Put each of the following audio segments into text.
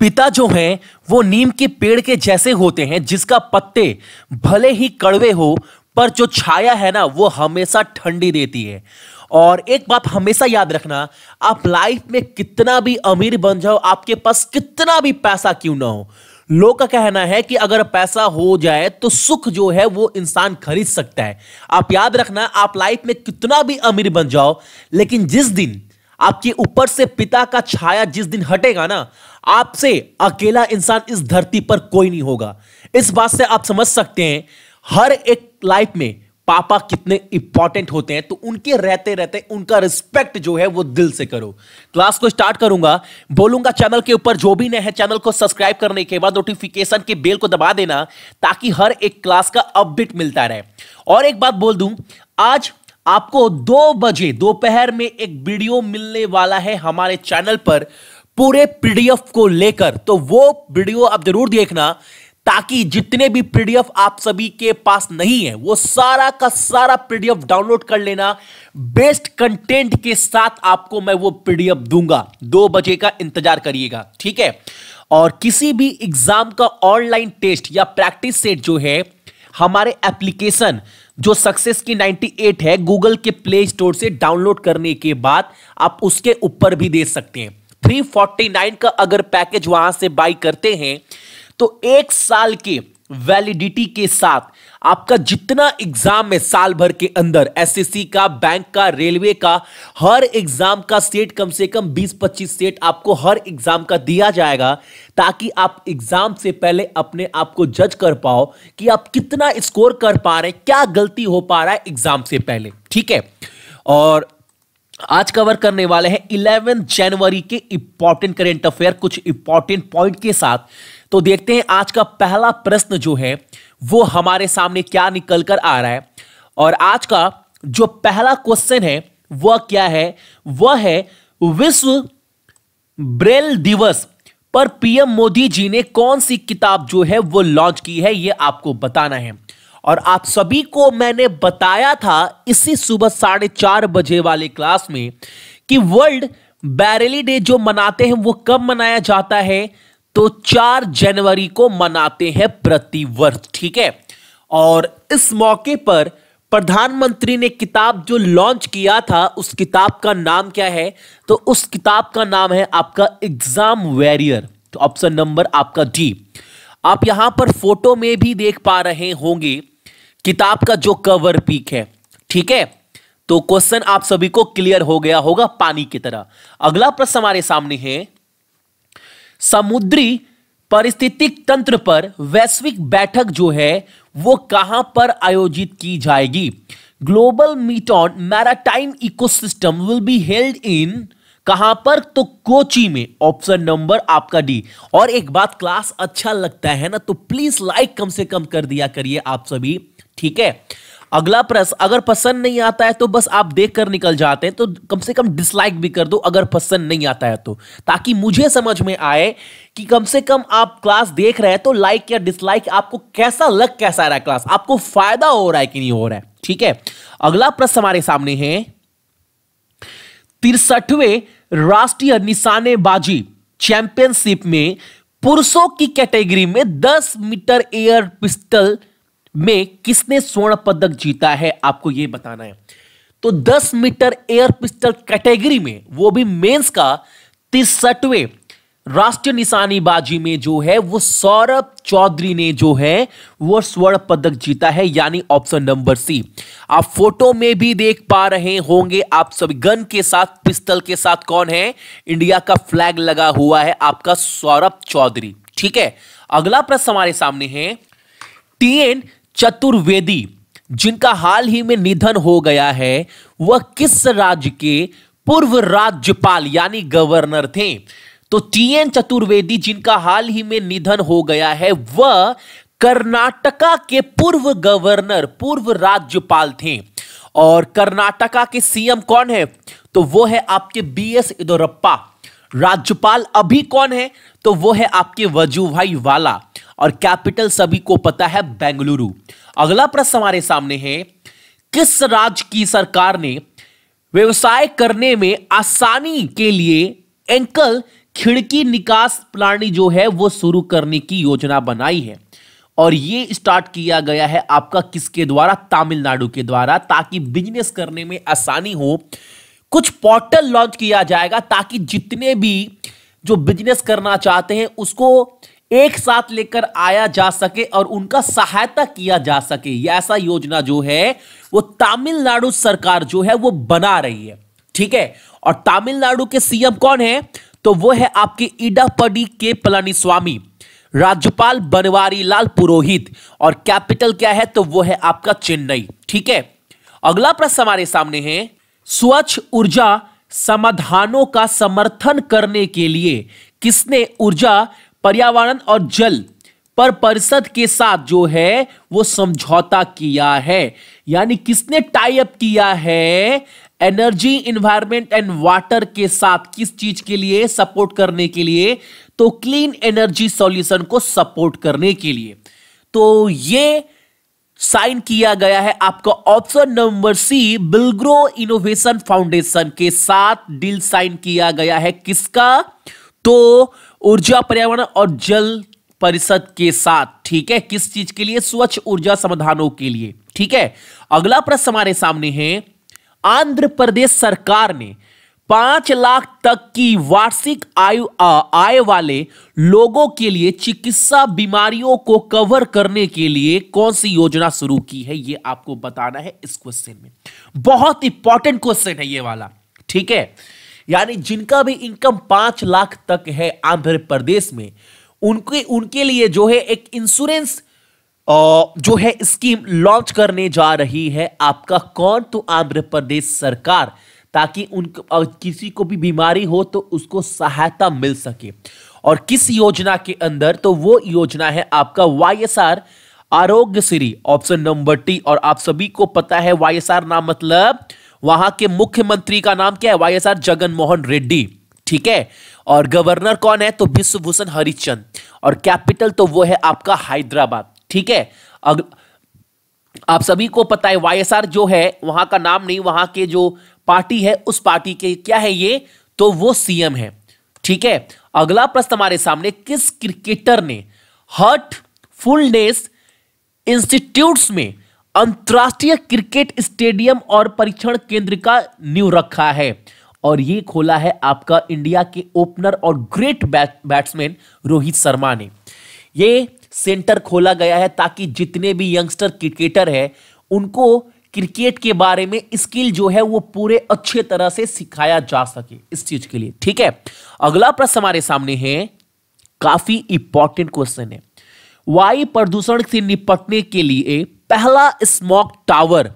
पिता जो हैं वो नीम के पेड़ के जैसे होते हैं जिसका पत्ते भले ही कड़वे हो पर जो छाया है ना वो हमेशा ठंडी देती है और एक बात हमेशा याद रखना आप लाइफ में कितना भी अमीर बन जाओ आपके पास कितना भी पैसा क्यों ना हो लोग का कहना है कि अगर पैसा हो जाए तो सुख जो है वो इंसान खरीद सकता है आप याद रखना आप लाइफ में कितना भी अमीर बन जाओ लेकिन जिस दिन आपके ऊपर से पिता का छाया जिस दिन हटेगा ना आपसे अकेला इंसान इस धरती पर कोई नहीं होगा इस बात से आप समझ सकते हैं हर एक लाइफ में पापा कितने इंपॉर्टेंट होते हैं तो उनके रहते रहते उनका रिस्पेक्ट जो है वो दिल से करो क्लास को स्टार्ट करूंगा बोलूंगा चैनल के ऊपर जो भी नए है चैनल को सब्सक्राइब करने के बाद नोटिफिकेशन के बेल को दबा देना ताकि हर एक क्लास का अपडेट मिलता रहे और एक बात बोल दूं आज आपको दो बजे दोपहर में एक वीडियो मिलने वाला है हमारे चैनल पर पूरे पीडीएफ को लेकर तो वो वीडियो आप जरूर देखना ताकि जितने भी पीडीएफ आप सभी के पास नहीं है वो सारा का सारा पीडीएफ डाउनलोड कर लेना बेस्ट कंटेंट के साथ आपको मैं वो पीडीएफ दूंगा दो बजे का इंतजार करिएगा ठीक है और किसी भी एग्जाम का ऑनलाइन टेस्ट या प्रैक्टिस सेट जो है हमारे एप्लीकेशन जो सक्सेस की 98 है गूगल के प्ले स्टोर से डाउनलोड करने के बाद आप उसके ऊपर भी दे सकते हैं 349 का अगर पैकेज वहां से बाई करते हैं तो एक साल के वैलिडिटी के साथ आपका जितना एग्जाम है साल भर के अंदर एसएससी का बैंक का रेलवे का हर एग्जाम का सेट कम से कम 20-25 सेट आपको हर एग्जाम का दिया जाएगा ताकि आप एग्जाम से पहले अपने आप को जज कर पाओ कि आप कितना स्कोर कर पा रहे हैं क्या गलती हो पा रहा है एग्जाम से पहले ठीक है और आज कवर करने वाले हैं इलेवेंथ जनवरी के इंपॉर्टेंट करेंट अफेयर कुछ इंपॉर्टेंट पॉइंट के साथ तो देखते हैं आज का पहला प्रश्न जो है वो हमारे सामने क्या निकल कर आ रहा है और आज का जो पहला क्वेश्चन है वह क्या है वह है विश्व ब्रेल दिवस पर पीएम मोदी जी ने कौन सी किताब जो है वो लॉन्च की है ये आपको बताना है और आप सभी को मैंने बताया था इसी सुबह साढ़े चार बजे वाले क्लास में कि वर्ल्ड बैरेली डे जो मनाते हैं वो कब मनाया जाता है तो चार जनवरी को मनाते हैं प्रतिवर्ष ठीक है और इस मौके पर प्रधानमंत्री ने किताब जो लॉन्च किया था उस किताब का नाम क्या है तो उस किताब का नाम है आपका एग्जाम वैरियर तो ऑप्शन नंबर आपका डी आप यहां पर फोटो में भी देख पा रहे होंगे किताब का जो कवर पीक है ठीक है तो क्वेश्चन आप सभी को क्लियर हो गया होगा पानी की तरह अगला प्रश्न हमारे सामने है समुद्री परिस्थितिक तंत्र पर वैश्विक बैठक जो है वो कहां पर आयोजित की जाएगी global meet on maritime ecosystem will be held in कहां पर तो कोची में ऑप्शन नंबर आपका डी और एक बात क्लास अच्छा लगता है ना तो प्लीज लाइक कम से कम कर दिया करिए आप सभी ठीक है अगला प्रश्न अगर पसंद नहीं आता है तो बस आप देख कर निकल जाते हैं तो कम से कम डिसलाइक भी कर दो अगर पसंद नहीं आता है तो ताकि मुझे समझ में आए कि कम से कम आप क्लास देख रहे हैं तो लाइक या डिसलाइक आपको कैसा लग कैसा रहा है क्लास आपको फायदा हो रहा है कि नहीं हो रहा है ठीक है अगला प्रश्न हमारे सामने है तिरसठवें राष्ट्रीय निशानेबाजी चैंपियनशिप में पुरुषों की कैटेगरी में 10 मीटर एयर पिस्टल में किसने स्वर्ण पदक जीता है आपको यह बताना है तो 10 मीटर एयर पिस्टल कैटेगरी में वो भी मेंस का तिरसठवें राष्ट्रीय निशानीबाजी में जो है वो सौरभ चौधरी ने जो है वो स्वर्ण पदक जीता है यानी ऑप्शन नंबर सी आप फोटो में भी देख पा रहे होंगे आप सभी गन के साथ पिस्टल के साथ कौन है इंडिया का फ्लैग लगा हुआ है आपका सौरभ चौधरी ठीक है अगला प्रश्न हमारे सामने है टीएन चतुर्वेदी जिनका हाल ही में निधन हो गया है वह किस राज्य के पूर्व राज्यपाल यानी गवर्नर थे तो टीएन चतुर्वेदी जिनका हाल ही में निधन हो गया है वह कर्नाटका के पूर्व गवर्नर पूर्व राज्यपाल थे और कर्नाटका के सीएम कौन है तो वो है आपके बी एस येदुरप्पा राज्यपाल अभी कौन है तो वो है आपके वजूभाई वाला और कैपिटल सभी को पता है बेंगलुरु अगला प्रश्न हमारे सामने है किस राज्य की सरकार ने व्यवसाय करने में आसानी के लिए एंकल खिड़की निकास प्रणाली जो है वो शुरू करने की योजना बनाई है और ये स्टार्ट किया गया है आपका किसके द्वारा तमिलनाडु के द्वारा ताकि बिजनेस करने में आसानी हो कुछ पोर्टल लॉन्च किया जाएगा ताकि जितने भी जो बिजनेस करना चाहते हैं उसको एक साथ लेकर आया जा सके और उनका सहायता किया जा सके ऐसा योजना जो है वो तमिलनाडु सरकार जो है वो बना रही है ठीक है और तमिलनाडु के सीएम कौन है तो वो है आपके इडापडी के स्वामी राज्यपाल बनवारी लाल पुरोहित और कैपिटल क्या है तो वो है आपका चेन्नई ठीक है अगला प्रश्न हमारे सामने है स्वच्छ ऊर्जा समाधानों का समर्थन करने के लिए किसने ऊर्जा पर्यावरण और जल पर परिषद के साथ जो है वो समझौता किया है यानी किसने टाई अप किया है एनर्जी इन्वायरमेंट एंड वाटर के साथ किस चीज के लिए सपोर्ट करने के लिए तो क्लीन एनर्जी सॉल्यूशन को सपोर्ट करने के लिए तो ये साइन किया गया है आपका ऑप्शन नंबर सी बिलग्रो इनोवेशन फाउंडेशन के साथ डील साइन किया गया है किसका तो ऊर्जा पर्यावरण और जल परिषद के साथ ठीक है किस चीज के लिए स्वच्छ ऊर्जा समाधानों के लिए ठीक है अगला प्रश्न हमारे सामने है आंध्र प्रदेश सरकार ने पांच लाख तक की वार्षिक आयु आय वाले लोगों के लिए चिकित्सा बीमारियों को कवर करने के लिए कौन सी योजना शुरू की है ये आपको बताना है इस क्वेश्चन में बहुत इंपॉर्टेंट क्वेश्चन है ये वाला ठीक है यानी जिनका भी इनकम पांच लाख तक है आंध्र प्रदेश में उनके उनके लिए जो है एक इंश्योरेंस जो है स्कीम लॉन्च करने जा रही है आपका कौन तो आंध्र प्रदेश सरकार ताकि उन किसी को भी बीमारी हो तो उसको सहायता मिल सके और किस योजना के अंदर तो वो योजना है आपका वाई एस आर आरोग्य श्री ऑप्शन नंबर टी और आप सभी को पता है वाई एस आर नाम मतलब वहां के मुख्यमंत्री का नाम क्या है Y S R Jaganmohan Reddy ठीक है और गवर्नर कौन है तो विश्वभूषण हरिचंद और कैपिटल तो वो है आपका हैदराबाद ठीक है अग... आप सभी को पता है वाई जो है वहां का नाम नहीं वहां के जो पार्टी है उस पार्टी के क्या है ये तो वो सीएम है ठीक है अगला प्रश्न हमारे सामने किस क्रिकेटर ने हर्ट फुलनेस इंस्टीट्यूट्स में अंतर्राष्ट्रीय क्रिकेट स्टेडियम और परीक्षण केंद्र का न्यू रखा है और ये खोला है आपका इंडिया के ओपनर और ग्रेट बैट्समैन रोहित शर्मा ने ये सेंटर खोला गया है ताकि जितने भी यंगस्टर क्रिकेटर हैं उनको क्रिकेट के बारे में स्किल जो है वो पूरे अच्छे तरह से सिखाया जा सके इस चीज के लिए ठीक है अगला प्रश्न हमारे सामने है काफी इंपॉर्टेंट क्वेश्चन है वायु प्रदूषण से निपटने के लिए पहला स्मोक टावर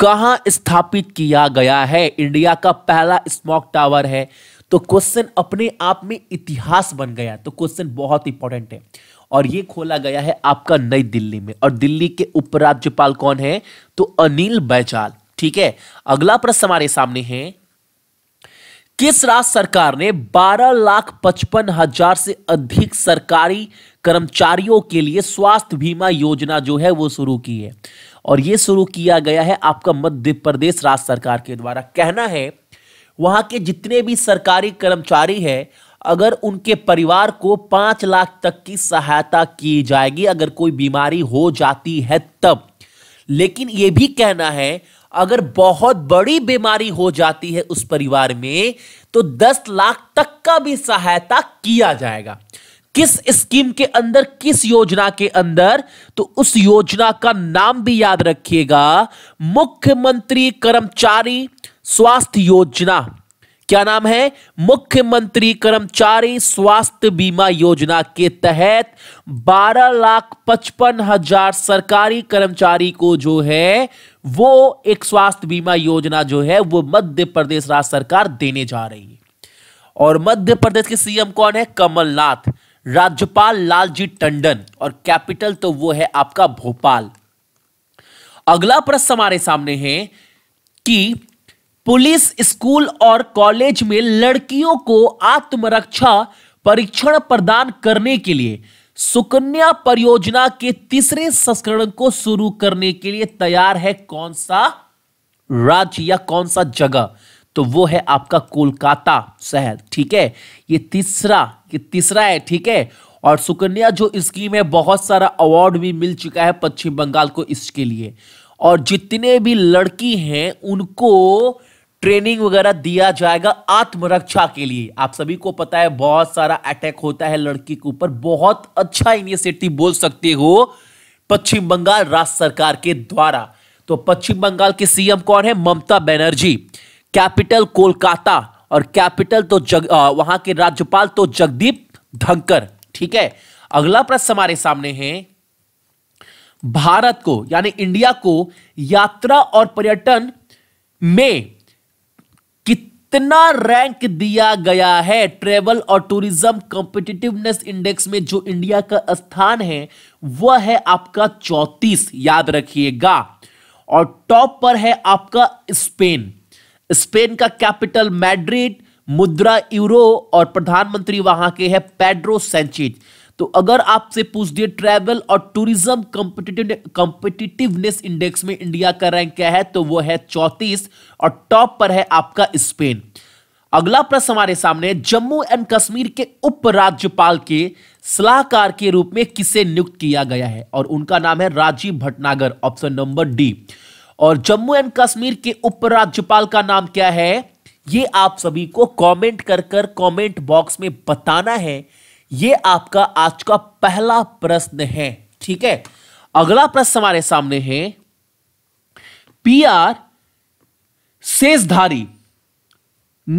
कहा स्थापित किया गया है इंडिया का पहला स्मोक टावर है तो क्वेश्चन अपने आप में इतिहास बन गया तो क्वेश्चन बहुत इंपॉर्टेंट है और ये खोला गया है आपका नई दिल्ली में और दिल्ली के उपराज्यपाल कौन है तो अनिल बैजाल ठीक है अगला प्रश्न हमारे सामने है किस राज्य सरकार ने बारह लाख पचपन हजार से अधिक सरकारी कर्मचारियों के लिए स्वास्थ्य बीमा योजना जो है वो शुरू की है और ये शुरू किया गया है आपका मध्य प्रदेश राज्य सरकार के द्वारा कहना है वहाँ के जितने भी सरकारी कर्मचारी हैं अगर उनके परिवार को पाँच लाख तक की सहायता की जाएगी अगर कोई बीमारी हो जाती है तब लेकिन ये भी कहना है अगर बहुत बड़ी बीमारी हो जाती है उस परिवार में तो दस लाख तक का भी सहायता किया जाएगा किस स्कीम के अंदर किस योजना के अंदर तो उस योजना का नाम भी याद रखिएगा मुख्यमंत्री कर्मचारी स्वास्थ्य योजना क्या नाम है मुख्यमंत्री कर्मचारी स्वास्थ्य बीमा योजना के तहत बारह लाख पचपन हजार सरकारी कर्मचारी को जो है वो एक स्वास्थ्य बीमा योजना जो है वो मध्य प्रदेश राज्य सरकार देने जा रही है और मध्य प्रदेश के सीएम कौन है कमलनाथ राज्यपाल लालजी टंडन और कैपिटल तो वो है आपका भोपाल अगला प्रश्न हमारे सामने है कि पुलिस स्कूल और कॉलेज में लड़कियों को आत्मरक्षा परीक्षण प्रदान करने के लिए सुकन्या परियोजना के तीसरे संस्करण को शुरू करने के लिए तैयार है कौन सा राज्य या कौन सा जगह तो वो है आपका कोलकाता शहर ठीक है ये तीसरा तीसरा है ठीक है और सुकन्या जो स्कीम है बहुत सारा अवार्ड भी मिल चुका है पश्चिम बंगाल को इसके लिए और जितने भी लड़की हैं उनको ट्रेनिंग वगैरह दिया जाएगा आत्मरक्षा के लिए आप सभी को पता है बहुत सारा अटैक होता है लड़की के ऊपर बहुत अच्छा इनिशिएटिव बोल सकते हो पश्चिम बंगाल राज्य सरकार के द्वारा तो पश्चिम बंगाल के सीएम कौन है ममता बनर्जी कैपिटल कोलकाता और कैपिटल तो जग वहां के राज्यपाल तो जगदीप धनकर ठीक है अगला प्रश्न हमारे सामने है भारत को यानी इंडिया को यात्रा और पर्यटन में कितना रैंक दिया गया है ट्रेवल और टूरिज्म कॉम्पिटिटिवनेस इंडेक्स में जो इंडिया का स्थान है वह है आपका चौतीस याद रखिएगा और टॉप पर है आपका स्पेन स्पेन का कैपिटल मैड्रिड मुद्रा यूरो और प्रधानमंत्री वहां के हैं पेड्रो सेंचिज तो अगर आपसे पूछ दिए ट्रैवल और टूरिज्म कॉम्पिटिटिवनेस इंडेक्स में इंडिया का रैंक क्या है तो वो है चौतीस और टॉप पर है आपका स्पेन अगला प्रश्न हमारे सामने जम्मू एंड कश्मीर के उपराज्यपाल के सलाहकार के रूप में किसे नियुक्त किया गया है और उनका नाम है Rajiv Bhatnagar option number D और जम्मू एंड कश्मीर के उपराज्यपाल का नाम क्या है ये आप सभी को कमेंट कर कर कॉमेंट बॉक्स में बताना है ये आपका आज का पहला प्रश्न है ठीक है अगला प्रश्न हमारे सामने है पीआर शेषधारी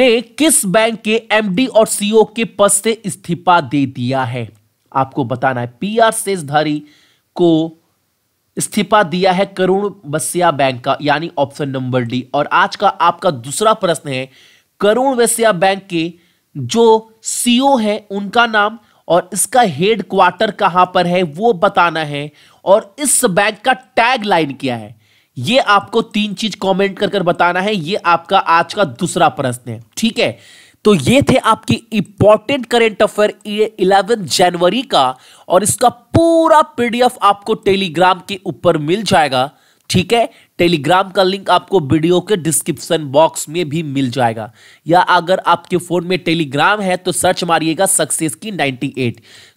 ने किस बैंक के एमडी और सीओ के पद से इस्तीफा दे दिया है आपको बताना है पीआर शेषधारी को इस्तीफा दिया है करुण वस्या बैंक का यानी ऑप्शन नंबर डी और आज का आपका दूसरा प्रश्न है करुण वस्या बैंक के जो सीईओ है उनका नाम और इसका हेड क्वार्टर कहां पर है वो बताना है और इस बैंक का टैग लाइन क्या है ये आपको तीन चीज कमेंट कर कर बताना है ये आपका आज का दूसरा प्रश्न है ठीक है तो ये थे आपकी इंपॉर्टेंट करेंट अफेयर इलेवन जनवरी का और इसका पूरा पीडीएफ आपको टेलीग्राम के ऊपर मिल जाएगा ठीक है टेलीग्राम का लिंक आपको वीडियो के डिस्क्रिप्शन बॉक्स में भी मिल जाएगा या अगर आपके फ़ोन में टेलीग्राम है तो सर्च मारिएगा सक्सेस की 98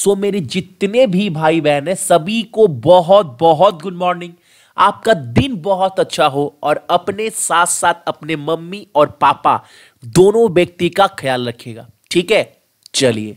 सो मेरे जितने भी भाई बहन है सभी को बहुत बहुत गुड मॉर्निंग आपका दिन बहुत अच्छा हो और अपने साथ साथ अपने मम्मी और पापा दोनों व्यक्ति का ख्याल रखिएगा ठीक है चलिए